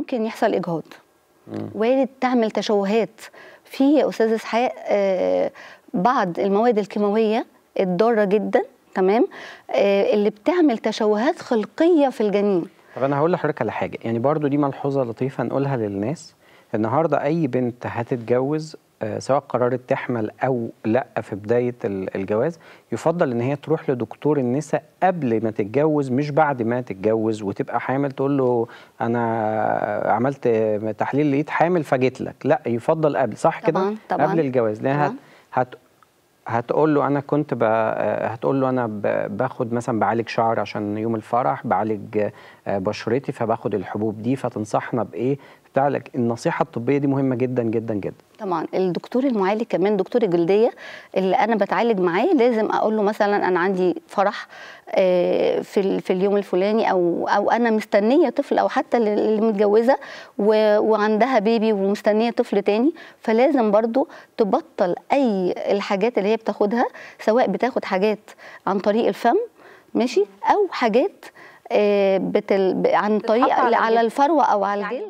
ممكن يحصل اجهاض وارد تعمل تشوهات في يا استاذ اسحاق آه، بعض المواد الكيماويه الضاره جدا تمام آه، اللي بتعمل تشوهات خلقيه في الجنين طب انا هقول لحضرتك على حاجه يعني برضو دي ملحوظه لطيفه نقولها للناس النهارده اي بنت هتتجوز آه، سواء قررت تحمل او لا في بدايه الجواز يفضل ان هي تروح لدكتور النساء قبل ما تتجوز مش بعد ما تتجوز وتبقى حامل تقول له انا عملت تحليل لقيت حامل فجيت لك لا يفضل قبل صح كده قبل الجواز لانها هت هتقول له انا كنت هتقول له انا باخد مثلا بعالج شعر عشان يوم الفرح بعالج آه، بشرتي فباخد الحبوب دي فتنصحنا بايه بتاع النصيحه الطبيه دي مهمه جدا جدا جدا طبعا الدكتور المعالج كمان دكتور الجلديه اللي انا بتعالج معاه لازم اقول له مثلا انا عندي فرح آه، في في اليوم الفلاني او او انا مستنيه طفل او حتى اللي متجوزه وعندها بيبي ومستنيه طفل تاني فلازم برضو تبطل اي الحاجات اللي هي بتاخدها سواء بتاخد حاجات عن طريق الفم ماشي او حاجات آه، بتل... عن طريق على الفروه او على الجلد يعني